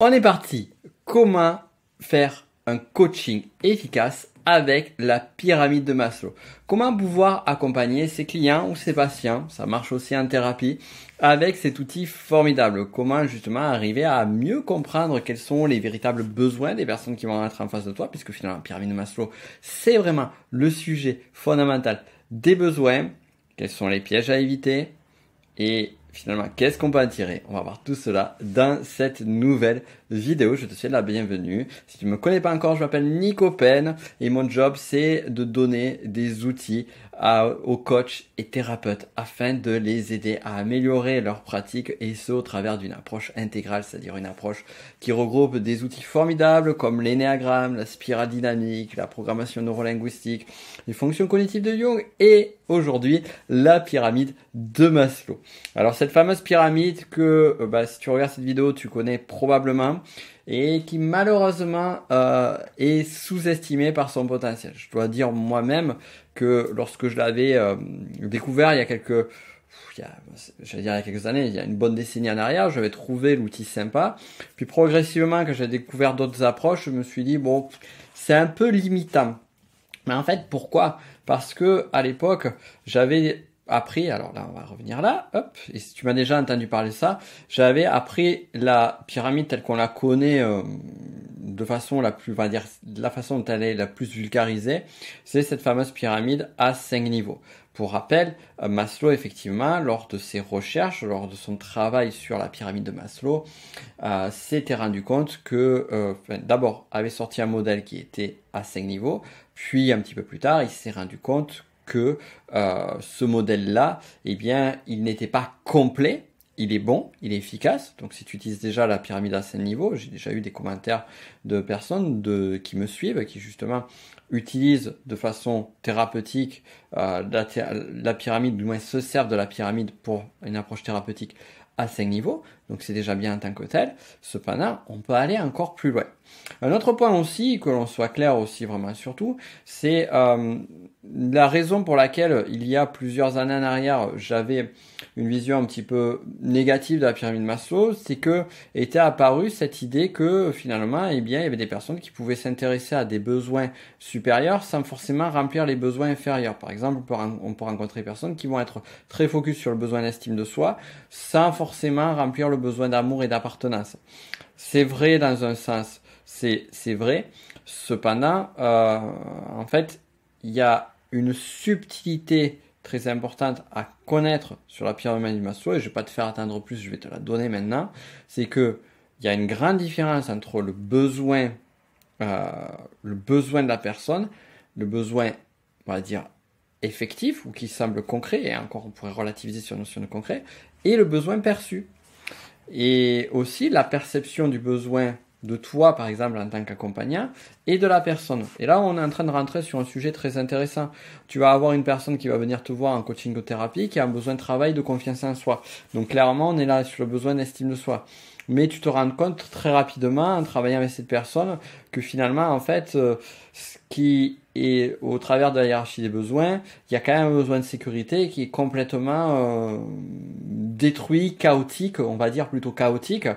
On est parti. Comment faire un coaching efficace avec la pyramide de Maslow Comment pouvoir accompagner ses clients ou ses patients, ça marche aussi en thérapie, avec cet outil formidable Comment justement arriver à mieux comprendre quels sont les véritables besoins des personnes qui vont être en face de toi, puisque finalement la pyramide de Maslow, c'est vraiment le sujet fondamental des besoins, quels sont les pièges à éviter et Finalement, qu'est-ce qu'on peut en tirer On va voir tout cela dans cette nouvelle vidéo. Je te souhaite la bienvenue. Si tu ne me connais pas encore, je m'appelle Nico Pen et mon job c'est de donner des outils à, aux coachs et thérapeutes afin de les aider à améliorer leur pratique et ce au travers d'une approche intégrale, c'est-à-dire une approche qui regroupe des outils formidables comme l'énéagramme, la spirale dynamique, la programmation neurolinguistique, les fonctions cognitives de Jung et aujourd'hui la pyramide de Maslow. Alors cette fameuse pyramide que euh, bah, si tu regardes cette vidéo tu connais probablement et qui malheureusement euh, est sous-estimé par son potentiel. Je dois dire moi-même que lorsque je l'avais euh, découvert il y a quelques dire il y a quelques années, il y a une bonne décennie en arrière, j'avais trouvé l'outil sympa. Puis progressivement, que j'ai découvert d'autres approches, je me suis dit bon, c'est un peu limitant. Mais en fait, pourquoi Parce que à l'époque, j'avais appris, alors là on va revenir là, hop, et si tu m'as déjà entendu parler de ça, j'avais appris la pyramide telle qu'on la connaît euh, de façon la plus, va dire, la façon dont elle est la plus vulgarisée, c'est cette fameuse pyramide à 5 niveaux. Pour rappel, euh, Maslow, effectivement, lors de ses recherches, lors de son travail sur la pyramide de Maslow, euh, s'était rendu compte que, d'abord, avait sorti un modèle qui était à 5 niveaux, puis un petit peu plus tard, il s'est rendu compte que euh, ce modèle-là, eh bien, il n'était pas complet. Il est bon, il est efficace. Donc, si tu utilises déjà la pyramide à 5 niveaux, j'ai déjà eu des commentaires de personnes de, qui me suivent, qui justement utilisent de façon thérapeutique euh, la, la, pyramide, du moins se servent de la pyramide pour une approche thérapeutique à 5 niveaux, donc c'est déjà bien en tant que tel. Cependant, on peut aller encore plus loin. Un autre point aussi, que l'on soit clair aussi vraiment surtout, c'est euh, la raison pour laquelle il y a plusieurs années en arrière, j'avais une vision un petit peu négative de la pyramide Maslow, c'est que était apparue cette idée que finalement, eh bien, il y avait des personnes qui pouvaient s'intéresser à des besoins supérieurs sans forcément remplir les besoins inférieurs. Par exemple, on peut rencontrer des personnes qui vont être très focus sur le besoin d'estime de soi sans forcément remplir le besoin d'amour et d'appartenance. C'est vrai dans un sens, c'est vrai. Cependant, euh, en fait, il y a une subtilité très importante à connaître sur la pyramide du Maslow, et je ne vais pas te faire attendre plus, je vais te la donner maintenant, c'est que il y a une grande différence entre le besoin, euh, le besoin de la personne, le besoin, on va dire, effectif ou qui semble concret, et encore on pourrait relativiser sur la notion de concret, et le besoin perçu. Et aussi la perception du besoin de toi, par exemple, en tant qu'accompagnant, et de la personne. Et là, on est en train de rentrer sur un sujet très intéressant. Tu vas avoir une personne qui va venir te voir en coaching thérapie, qui a un besoin de travail, de confiance en soi. Donc clairement, on est là sur le besoin d'estime de soi. Mais tu te rends compte très rapidement, en travaillant avec cette personne, que finalement, en fait, euh, ce qui est au travers de la hiérarchie des besoins, il y a quand même un besoin de sécurité qui est complètement euh, détruit, chaotique, on va dire plutôt chaotique,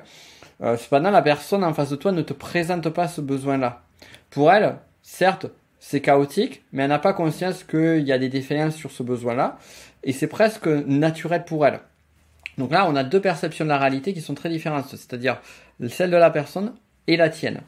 euh, cependant, la personne en face de toi ne te présente pas ce besoin-là. Pour elle, certes, c'est chaotique, mais elle n'a pas conscience qu'il y a des défaillances sur ce besoin-là, et c'est presque naturel pour elle. Donc là, on a deux perceptions de la réalité qui sont très différentes, c'est-à-dire celle de la personne et la tienne.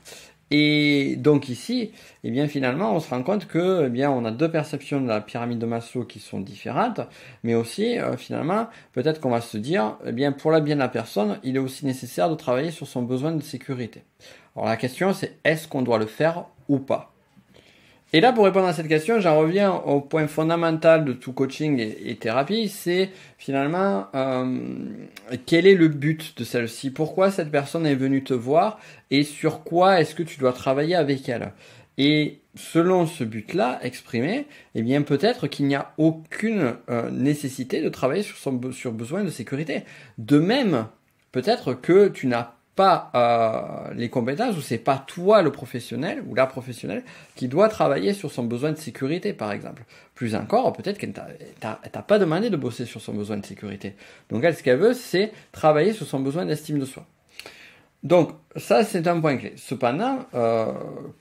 Et donc ici, et eh bien finalement, on se rend compte que eh bien on a deux perceptions de la pyramide de Maslow qui sont différentes, mais aussi euh, finalement, peut-être qu'on va se dire, eh bien pour la bien de la personne, il est aussi nécessaire de travailler sur son besoin de sécurité. Alors la question c'est est-ce qu'on doit le faire ou pas et là, pour répondre à cette question, j'en reviens au point fondamental de tout coaching et, thérapie, c'est finalement euh, quel est le but de celle-ci, pourquoi cette personne est venue te voir et sur quoi est-ce que tu dois travailler avec elle. Et selon ce but-là exprimé, eh bien peut-être qu'il n'y a aucune euh, nécessité de travailler sur son besoin de sécurité. De même, peut-être que tu n'as pas euh, les compétences, ou c'est pas toi le professionnel ou la professionnelle qui doit travailler sur son besoin de sécurité, par exemple. Plus encore, peut-être qu'elle t'a pas demandé de bosser sur son besoin de sécurité. Donc elle, ce qu'elle veut, c'est travailler sur son besoin d'estime de soi. Donc ça, c'est un point clé. Cependant, euh,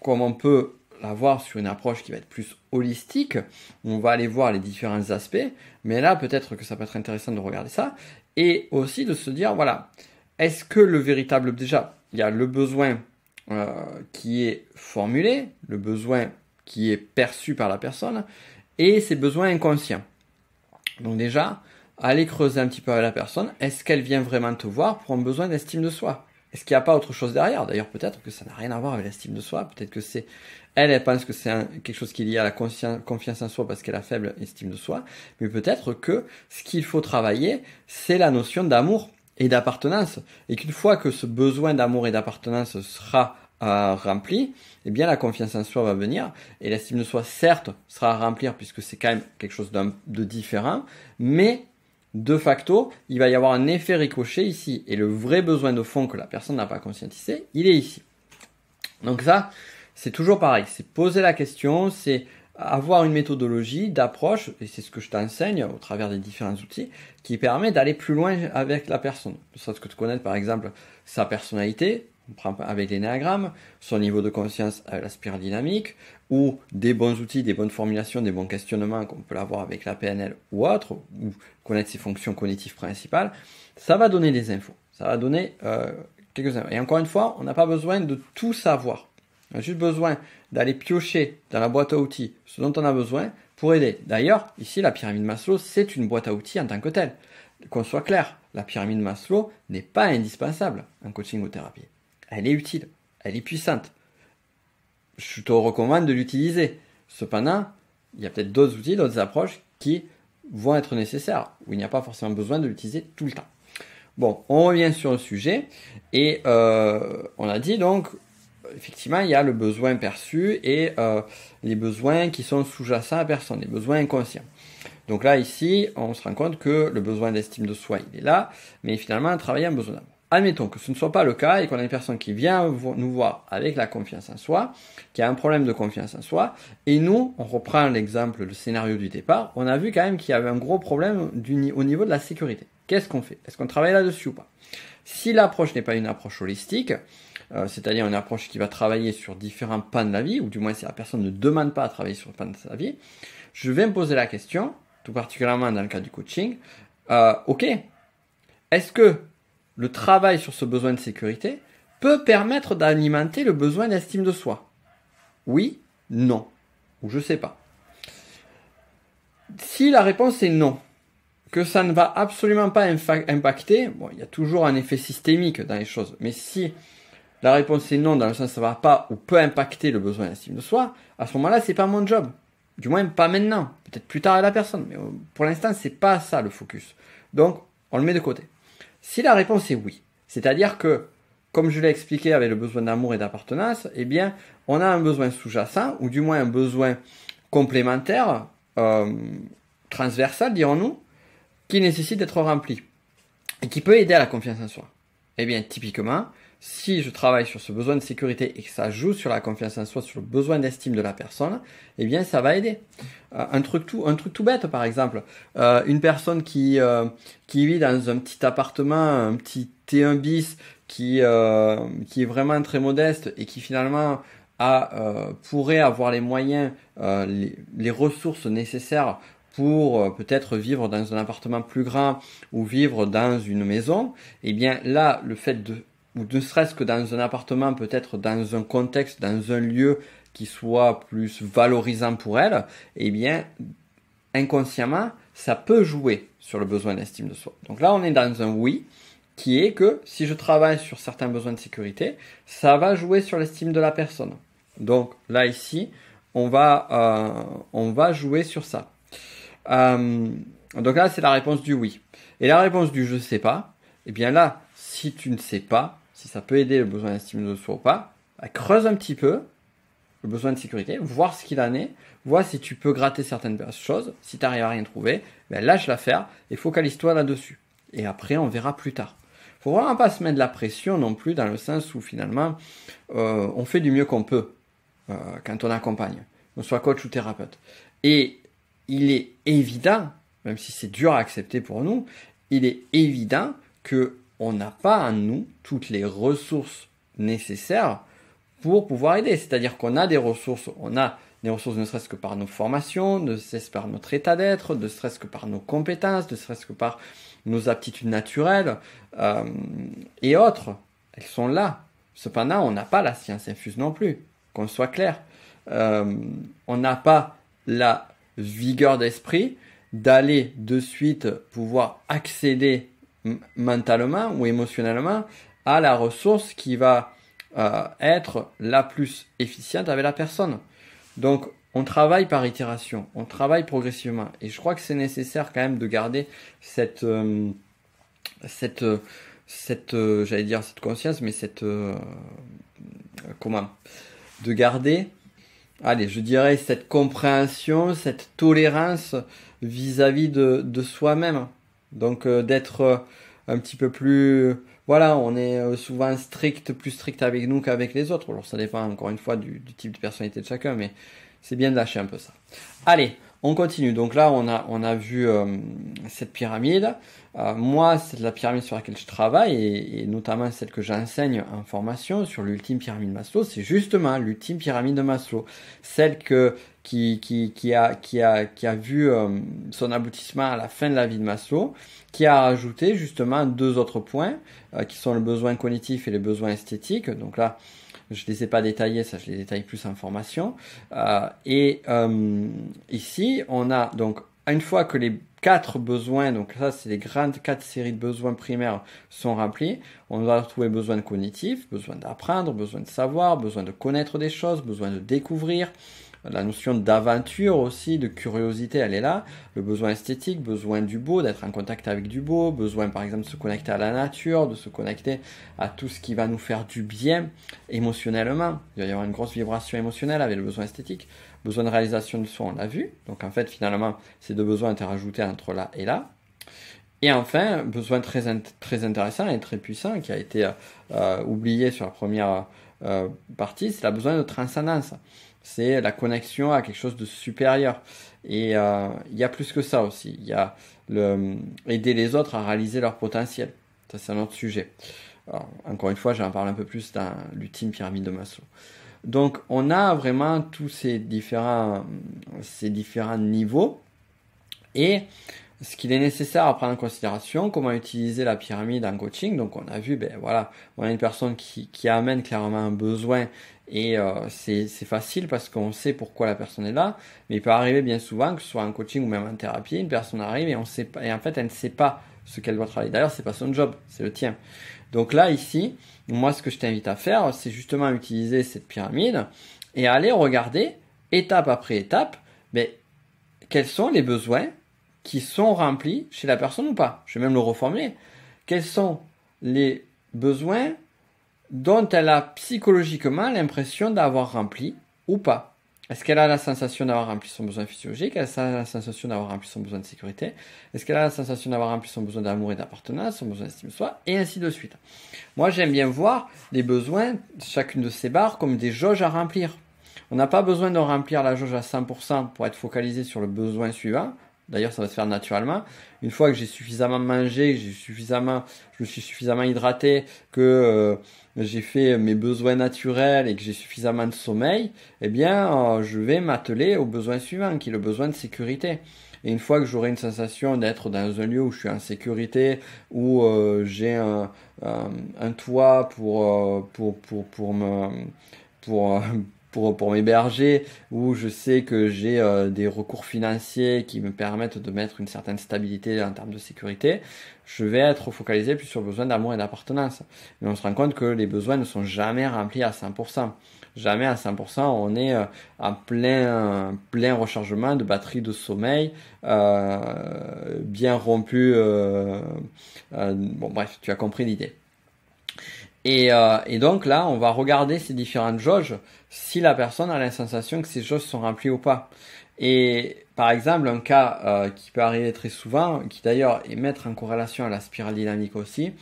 comme on peut l'avoir sur une approche qui va être plus holistique, on va aller voir les différents aspects, mais là, peut-être que ça peut être intéressant de regarder ça, et aussi de se dire, voilà, est-ce que le véritable, déjà, il y a le besoin euh, qui est formulé, le besoin qui est perçu par la personne, et ses besoins inconscients. Donc déjà, aller creuser un petit peu avec la personne, est-ce qu'elle vient vraiment te voir pour un besoin d'estime de soi Est-ce qu'il n'y a pas autre chose derrière D'ailleurs, peut-être que ça n'a rien à voir avec l'estime de soi, peut-être que c'est... Elle, elle pense que c'est quelque chose qui est lié à la confiance en soi parce qu'elle a faible estime de soi, mais peut-être que ce qu'il faut travailler, c'est la notion d'amour et d'appartenance, et qu'une fois que ce besoin d'amour et d'appartenance sera euh, rempli, eh bien la confiance en soi va venir, et l'estime de soi, certes, sera à remplir, puisque c'est quand même quelque chose de différent, mais de facto, il va y avoir un effet ricochet ici, et le vrai besoin de fond que la personne n'a pas conscientisé, il est ici. Donc ça, c'est toujours pareil, c'est poser la question, c'est avoir une méthodologie d'approche, et c'est ce que je t'enseigne au travers des différents outils, qui permet d'aller plus loin avec la personne. De sorte que tu connaître par exemple, sa personnalité, on prend avec l'énéagramme, son niveau de conscience à la spirale dynamique, ou des bons outils, des bonnes formulations, des bons questionnements qu'on peut avoir avec la PNL ou autre, ou connaître ses fonctions cognitives principales, ça va donner des infos. Ça va donner euh, quelques infos. Et encore une fois, on n'a pas besoin de tout savoir. On a juste besoin d'aller piocher dans la boîte à outils ce dont on a besoin pour aider. D'ailleurs, ici, la pyramide Maslow, c'est une boîte à outils en tant que telle. Qu'on soit clair, la pyramide Maslow n'est pas indispensable en coaching ou thérapie. Elle est utile, elle est puissante. Je te recommande de l'utiliser. Cependant, il y a peut-être d'autres outils, d'autres approches qui vont être nécessaires, où il n'y a pas forcément besoin de l'utiliser tout le temps. Bon, on revient sur le sujet et euh, on a dit donc effectivement, il y a le besoin perçu et euh, les besoins qui sont sous-jacents à personne, les besoins inconscients. Donc là, ici, on se rend compte que le besoin d'estime de soi, il est là, mais finalement, travailler un besoin d'amour. Admettons que ce ne soit pas le cas et qu'on a une personne qui vient nous voir avec la confiance en soi, qui a un problème de confiance en soi, et nous, on reprend l'exemple, le scénario du départ, on a vu quand même qu'il y avait un gros problème au niveau de la sécurité. Qu'est-ce qu'on fait Est-ce qu'on travaille là-dessus ou pas Si l'approche n'est pas une approche holistique, euh, c'est-à-dire une approche qui va travailler sur différents pans de la vie, ou du moins si la personne ne demande pas à travailler sur le pan de sa vie, je vais me poser la question, tout particulièrement dans le cas du coaching, euh, ok, est-ce que le travail sur ce besoin de sécurité peut permettre d'alimenter le besoin d'estime de soi Oui, non, ou je sais pas. Si la réponse est non, que ça ne va absolument pas impacter, bon, il y a toujours un effet systémique dans les choses, mais si la réponse est non, dans le sens ça va pas ou peut impacter le besoin d'estime de soi. À ce moment-là, c'est pas mon job. Du moins, pas maintenant. Peut-être plus tard à la personne. Mais euh, pour l'instant, c'est pas ça le focus. Donc, on le met de côté. Si la réponse est oui, c'est-à-dire que, comme je l'ai expliqué avec le besoin d'amour et d'appartenance, eh bien, on a un besoin sous-jacent, ou du moins un besoin complémentaire, euh, transversal, dirons-nous, qui nécessite d'être rempli, et qui peut aider à la confiance en soi. Eh bien, typiquement, si je travaille sur ce besoin de sécurité et que ça joue sur la confiance en soi, sur le besoin d'estime de la personne, eh bien ça va aider. Euh, un truc tout, un truc tout bête par exemple, euh, une personne qui euh, qui vit dans un petit appartement, un petit T1 bis, qui qui est vraiment très modeste et qui finalement a pourrait avoir les moyens, les, les ressources nécessaires pour peut-être vivre dans un appartement plus grand ou vivre dans une maison, eh bien là, le fait de ou ne serait-ce que dans un appartement, peut-être dans un contexte, dans un lieu qui soit plus valorisant pour elle, eh bien, inconsciemment, ça peut jouer sur le besoin d'estime de soi. Donc là, on est dans un oui qui est que si je travaille sur certains besoins de sécurité, ça va jouer sur l'estime de la personne. Donc là, ici, on va, euh, on va jouer sur ça. Euh, donc là, c'est la réponse du oui. Et la réponse du je sais pas, eh bien là, si tu ne sais pas, si ça peut aider le besoin d'estime de soi ou pas, bah, creuse un petit peu le besoin de sécurité, voir ce qu'il en est, vois si tu peux gratter certaines choses, si tu n'arrives à rien trouver, bah, lâche l'affaire et focalise-toi là-dessus. Et après, on verra plus tard. Faut vraiment pas se mettre de la pression non plus dans le sens où finalement, euh, on fait du mieux qu'on peut euh, quand on accompagne, qu'on soit coach ou thérapeute. Et il est évident, même si c'est dur à accepter pour nous, il est évident que on n'a pas à nous toutes les ressources nécessaires pour pouvoir aider. C'est-à-dire qu'on a des ressources, on a des ressources ne serait-ce que par nos formations, ne serait-ce par notre état d'être, ne serait-ce que par nos compétences, ne serait-ce que par nos aptitudes naturelles euh, et autres. Elles sont là. Cependant, on n'a pas la science infuse non plus, qu'on soit clair. Euh, on n'a pas la vigueur d'esprit d'aller de suite pouvoir accéder mentalement ou émotionnellement à la ressource qui va euh, être la plus efficiente avec la personne. Donc on travaille par itération, on travaille progressivement. Et je crois que c'est nécessaire quand même de garder cette, euh, cette, cette euh, j'allais dire cette conscience, mais cette, comment, de garder, allez, je dirais cette compréhension, cette tolérance vis-à-vis -vis de, de soi-même. Donc euh, d'être euh, un petit peu plus euh, voilà, on est souvent strict, plus strict avec nous qu'avec les autres. Alors ça dépend encore une fois du, du type de personnalité de chacun, mais c'est bien de lâcher un peu ça. Allez, on continue. Donc là, on a, on a vu euh, cette pyramide. Euh, moi, c'est la pyramide sur laquelle je travaille et, notamment celle que j'enseigne en formation sur l'ultime pyramide de Maslow. C'est justement l'ultime pyramide de Maslow, celle que, qui, qui, a, qui, a, qui a vu euh, son aboutissement à la fin de la vie de Maslow, qui a ajouté justement deux autres points qui sont le besoin cognitif et les besoins esthétiques. Donc là, je ne les ai pas détaillés, ça je les détaille plus en formation. Euh, et euh, ici, on a donc une fois que les quatre besoins, donc ça c'est les grandes quatre séries de besoins primaires sont remplis, on va retrouver besoin cognitif, besoin d'apprendre, besoin de savoir, besoin de connaître des choses, besoin de découvrir, la notion d'aventure aussi, de curiosité, elle est là. Le besoin esthétique, besoin du beau, d'être en contact avec du beau, besoin par exemple de se connecter à la nature, de se connecter à tout ce qui va nous faire du bien émotionnellement. Il va y avoir une grosse vibration émotionnelle avec le besoin esthétique. Besoin de réalisation de soi, on l'a vu. Donc en fait, finalement, ces deux besoins étaient rajoutés entre là et là. Et enfin, besoin très, intéressant et très puissant qui a été euh, euh, oublié sur la première euh, partie, c'est la besoin de transcendance c'est la connexion à quelque chose de supérieur. Et euh, il y a plus que ça aussi. Il y a aider les autres à réaliser leur potentiel. Ça, c'est un autre sujet. encore une fois, j'en parle un peu plus dans l'ultime pyramide de Maslow. Donc, on a vraiment tous ces différents, ces différents niveaux. Et ce qu'il est nécessaire à prendre en considération, comment utiliser la pyramide en coaching. Donc on a vu, ben voilà, on a une personne qui, amène clairement un besoin et euh, c'est facile parce qu'on sait pourquoi la personne est là. Mais il peut arriver bien souvent, que ce soit en coaching ou même en thérapie, une personne arrive et on sait pas, et en fait elle ne sait pas ce qu'elle doit travailler. D'ailleurs, c'est pas son job, c'est le tien. Donc là, ici, moi, ce que je t'invite à faire, c'est justement utiliser cette pyramide et aller regarder étape après étape, mais ben, quels sont les besoins qui sont remplis chez la personne ou pas. Je vais même le reformuler. Quels sont les besoins dont elle a psychologiquement l'impression d'avoir rempli ou pas Est-ce qu'elle a la sensation d'avoir rempli son besoin physiologique Est-ce qu'elle a la sensation d'avoir rempli son besoin de sécurité Est-ce qu'elle a la sensation d'avoir rempli son besoin d'amour et d'appartenance, son besoin d'estime de soi Et ainsi de suite. Moi, j'aime bien voir les besoins, chacune de ces barres, comme des jauges à remplir. On n'a pas besoin de remplir la jauge à 100% pour être focalisé sur le besoin suivant. D'ailleurs, ça va se faire naturellement. Une fois que j'ai suffisamment mangé, que suffisamment, je me suis suffisamment hydraté, que euh, j'ai fait mes besoins naturels et que j'ai suffisamment de sommeil, eh bien, euh, je vais m'atteler au besoin suivant, qui est le besoin de sécurité. Et une fois que j'aurai une sensation d'être dans un lieu où je suis en sécurité, où euh, j'ai un, toit pour, pour, pour, pour me, pour, pour, pour m'héberger, où je sais que j'ai euh, des recours financiers qui me permettent de mettre une certaine stabilité en termes de sécurité, je vais être focalisé plus sur le besoin d'amour et d'appartenance. Mais on se rend compte que les besoins ne sont jamais remplis à 100%. Jamais à 100%, on est à euh, en plein, plein rechargement de batterie de sommeil, euh, bien rompu. Euh, bon bref, tu as compris l'idée. Euh, et, donc là, on va regarder ces différentes jauges, si la personne a la sensation que ces jauges sont remplies ou pas. Et par exemple, un cas euh, qui peut arriver très souvent, qui d'ailleurs est mettre en corrélation à la spirale dynamique aussi,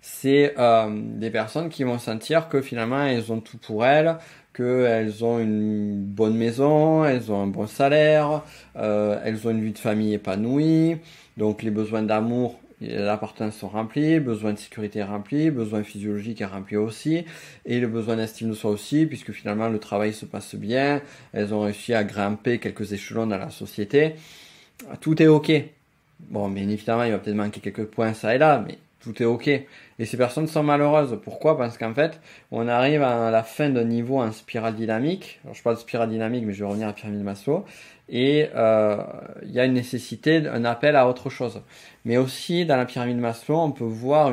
c'est euh, des personnes qui vont sentir que finalement elles ont tout pour elles, qu'elles ont une bonne maison, elles ont un bon salaire, elles ont une vie de famille épanouie, donc les besoins d'amour les appartements sont remplis besoin de sécurité est rempli, besoin physiologique est rempli aussi, et le besoin d'estime de soi aussi, puisque finalement le travail se passe bien, elles ont réussi à grimper quelques échelons dans la société, tout est ok. Bon, bien évidemment, il va peut-être manquer quelques points ça et là, mais tout est ok. Et ces personnes sont malheureuses. Pourquoi Parce qu'en fait, on arrive à la fin d'un niveau en spirale dynamique. Alors, je parle de spirale dynamique, mais je vais revenir à la pyramide Maslow. Et euh, il y a une nécessité, un appel à autre chose. Mais aussi, dans la pyramide Maslow, on peut voir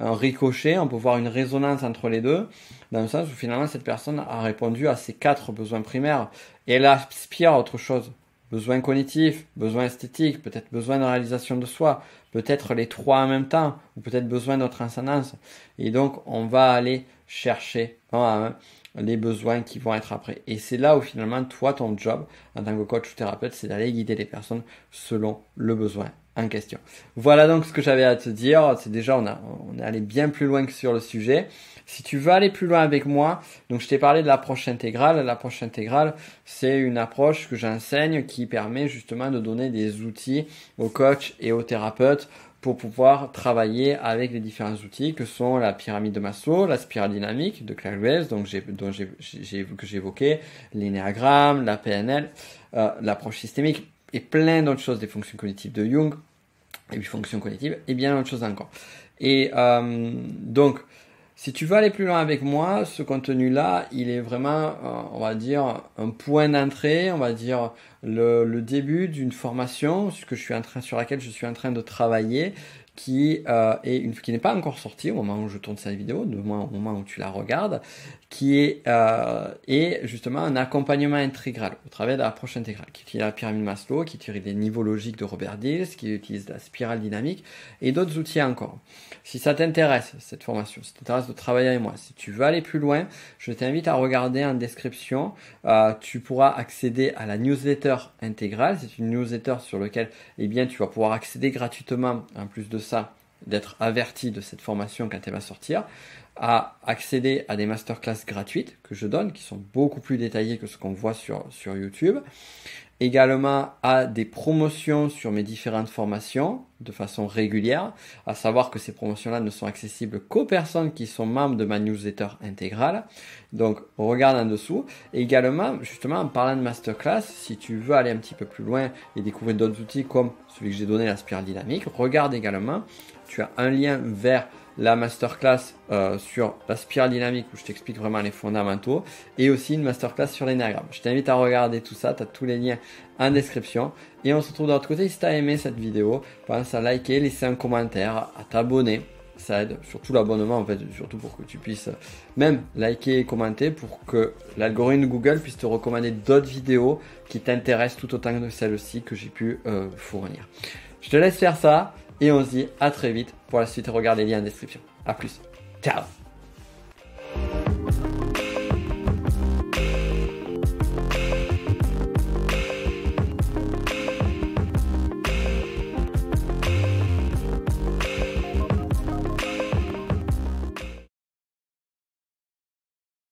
un ricochet, on peut voir une résonance entre les deux, dans le sens où finalement, cette personne a répondu à ses quatre besoins primaires. Et elle aspire à autre chose besoin cognitif, besoin esthétique, peut-être besoin de réalisation de soi, peut-être les trois en même temps, ou peut-être besoin de transcendance. Et donc, on va aller chercher hein, les besoins qui vont être après. Et c'est là où finalement, toi, ton job en tant que coach ou thérapeute, c'est d'aller guider les personnes selon le besoin question. Voilà donc ce que j'avais à te dire. C'est déjà, on, a, on est allé bien plus loin que sur le sujet. Si tu veux aller plus loin avec moi, donc je t'ai parlé de l'approche intégrale. L'approche intégrale, c'est une approche que j'enseigne qui permet justement de donner des outils aux coachs et aux thérapeutes pour pouvoir travailler avec les différents outils que sont la pyramide de Maslow, la spirale dynamique de Claire Lewis, donc dont j'ai, que j'évoquais, l'énéagramme, la PNL, euh, l'approche systémique, et plein d'autres choses des fonctions cognitives de Jung, et puis fonctions cognitives, et bien d'autres choses encore. Et euh, donc, si tu veux aller plus loin avec moi, ce contenu-là, il est vraiment, euh, on va dire, un point d'entrée, on va dire le, le début d'une formation, ce que je suis en train, sur laquelle je suis en train de travailler, qui euh, est une, qui n'est pas encore sortie au moment où je tourne cette vidéo, de au moment où tu la regardes, qui est, euh, justement un accompagnement intégral au travers de l'approche intégrale, qui utilise la pyramide Maslow, qui utilise les niveaux logiques de Robert Dills, qui utilise la spirale dynamique et d'autres outils encore. Si ça t'intéresse cette formation, si ça t'intéresse de travailler avec moi, si tu veux aller plus loin, je t'invite à regarder en description. Euh, tu pourras accéder à la newsletter intégrale. C'est une newsletter sur laquelle eh bien, tu vas pouvoir accéder gratuitement en plus de ça, d'être averti de cette formation quand elle va sortir, à accéder à des masterclass gratuites que je donne, qui sont beaucoup plus détaillées que ce qu'on voit sur, sur YouTube, également à des promotions sur mes différentes formations de façon régulière, à savoir que ces promotions-là ne sont accessibles qu'aux personnes qui sont membres de ma newsletter intégrale. Donc regarde en dessous. également, justement, en parlant de masterclass, si tu veux aller un petit peu plus loin et découvrir d'autres outils comme celui que j'ai donné, la spirale dynamique, regarde également, tu as un lien vers la masterclass euh, sur la spirale dynamique où je t'explique vraiment les fondamentaux et aussi une masterclass sur l'énagramme. Je t'invite à regarder tout ça, tu as tous les liens en description. Et on se retrouve de l'autre côté. Si tu as aimé cette vidéo, pense à liker, laisser un commentaire, à t'abonner. Ça aide surtout l'abonnement en fait, surtout pour que tu puisses même liker et commenter pour que l'algorithme Google puisse te recommander d'autres vidéos qui t'intéressent tout autant que celles-ci que j'ai pu euh, fournir. Je te laisse faire ça. Et on se dit à très vite pour la suite. Regardez les liens en description. A plus. Ciao